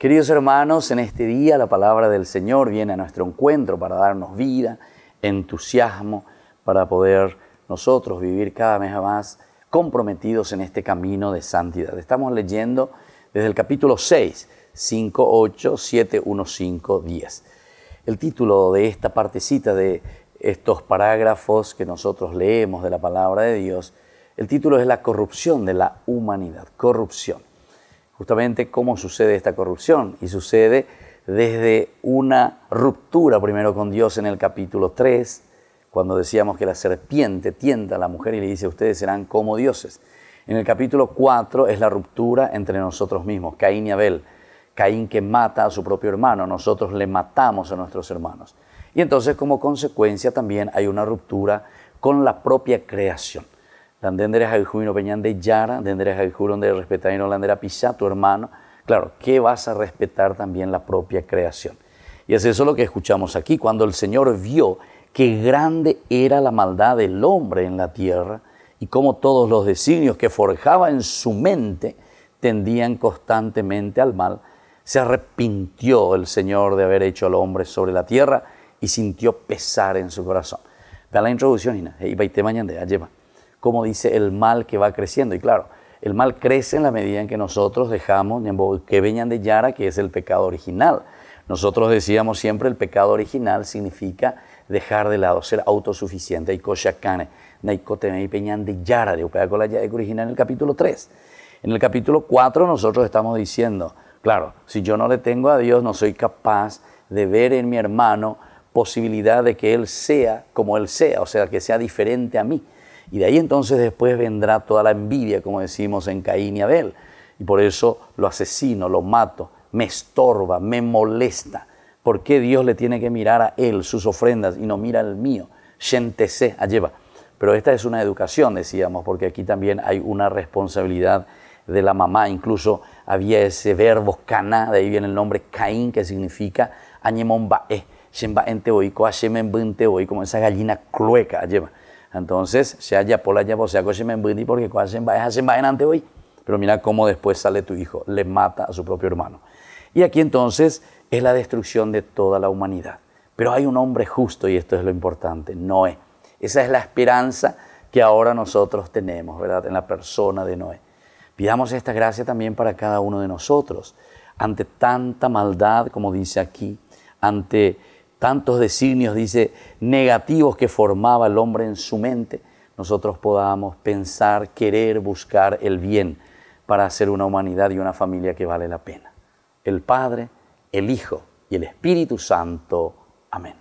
Queridos hermanos, en este día la palabra del Señor viene a nuestro encuentro para darnos vida, entusiasmo, para poder nosotros vivir cada vez más comprometidos en este camino de santidad. Estamos leyendo desde el capítulo 6, 5, 8, 7, 1, 5, 10. El título de esta partecita de estos parágrafos que nosotros leemos de la palabra de Dios, el título es La corrupción de la humanidad, corrupción justamente cómo sucede esta corrupción y sucede desde una ruptura primero con Dios en el capítulo 3, cuando decíamos que la serpiente tienta a la mujer y le dice, ustedes serán como dioses. En el capítulo 4 es la ruptura entre nosotros mismos, Caín y Abel. Caín que mata a su propio hermano, nosotros le matamos a nuestros hermanos. Y entonces como consecuencia también hay una ruptura con la propia creación. Dandendere no de Yara, Dendere de respetar y no tu hermano. Claro, que vas a respetar también la propia creación. Y es eso lo que escuchamos aquí. Cuando el Señor vio qué grande era la maldad del hombre en la tierra y cómo todos los designios que forjaba en su mente tendían constantemente al mal, se arrepintió el Señor de haber hecho al hombre sobre la tierra y sintió pesar en su corazón. Vean la introducción, Ina. Y mañana lleva como dice el mal que va creciendo. Y claro, el mal crece en la medida en que nosotros dejamos que venían de Yara, que es el pecado original. Nosotros decíamos siempre el pecado original significa dejar de lado, ser autosuficiente. Peñan de Yara, de original en el capítulo 3. En el capítulo 4 nosotros estamos diciendo, claro, si yo no le tengo a Dios, no soy capaz de ver en mi hermano posibilidad de que Él sea como Él sea, o sea, que sea diferente a mí. Y de ahí entonces después vendrá toda la envidia, como decimos en Caín y Abel. Y por eso lo asesino, lo mato, me estorba, me molesta. ¿Por qué Dios le tiene que mirar a él sus ofrendas y no mira al mío? lleva. Pero esta es una educación, decíamos, porque aquí también hay una responsabilidad de la mamá. Incluso había ese verbo cana, de ahí viene el nombre Caín, que significa añemon bae, como esa gallina clueca, lleva. Entonces, sea yapola, yapo, sea porque cuando se se hoy. Pero mira cómo después sale tu hijo, le mata a su propio hermano. Y aquí entonces es la destrucción de toda la humanidad. Pero hay un hombre justo y esto es lo importante, Noé. Esa es la esperanza que ahora nosotros tenemos, ¿verdad? En la persona de Noé. Pidamos esta gracia también para cada uno de nosotros. Ante tanta maldad, como dice aquí, ante tantos designios, dice, negativos que formaba el hombre en su mente, nosotros podamos pensar, querer, buscar el bien para hacer una humanidad y una familia que vale la pena. El Padre, el Hijo y el Espíritu Santo. Amén.